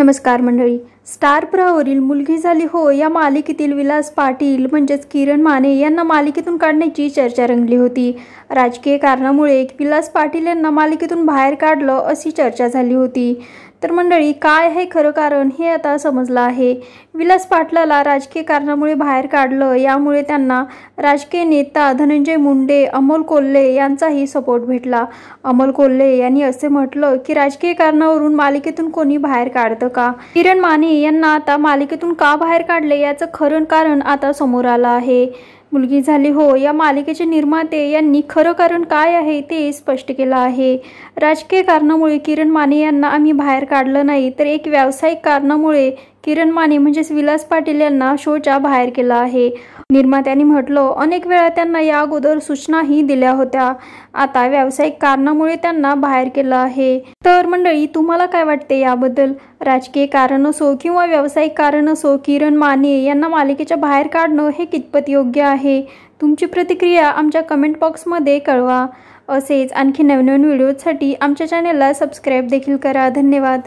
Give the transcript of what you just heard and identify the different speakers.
Speaker 1: नमस्कार मंडळी स्टार प्रवरील मुलगी झाली हो या मालिकेतील विलास पाटील म्हणजेच किरण माने यांना मालिकेतून काढण्याची चर्चा रंगली होती राजकीय कारणामुळे विलास पाटील यांना मालिकेतून बाहेर काढलं अशी चर्चा झाली होती तर मंडळी काय आहे खरं कारण हे आता समजलं आहे विलास पाटलाला राजकीय कारणामुळे बाहेर काढलं यामुळे त्यांना राजकीय नेता धनंजय मुंडे अमोल कोल्हे यांचाही सपोर्ट भेटला अमोल कोल्हे यांनी असे म्हटलं की राजकीय कारणावरून मालिकेतून कोणी बाहेर काढतं का किरण माने यांना आता मालिकेतून का बाहेर काढले याचं खरं कारण आता समोर आलं आहे मुलगी झाली हो या मालिकेचे निर्माते यांनी खरं कारण काय आहे ते स्पष्ट केलं आहे राजकीय कारणामुळे किरण माने यांना आम्ही बाहेर काढलं नाही तर एक व्यावसायिक कारणामुळे किरण माने म्हणजेच विलास पाटील यांना शोच्या बाहेर केला आहे निर्मात्यांनी म्हटलं अनेक वेळा त्यांना या अगोदर सूचनाही दिल्या होत्या आता व्यावसायिक कारणामुळे त्यांना बाहेर केलं आहे तर मंडळी तुम्हाला काय वाटते याबद्दल राजकीय कारण असो किंवा व्यावसायिक कारण असो किरण माने यांना मालिकेच्या बाहेर काढणं हे कितपत योग्य आहे तुमची प्रतिक्रिया आमच्या कमेंट बॉक्समध्ये कळवा असेच आणखी नवनवीन व्हिडिओसाठी आमच्या चॅनेलला सबस्क्राईब देखील करा धन्यवाद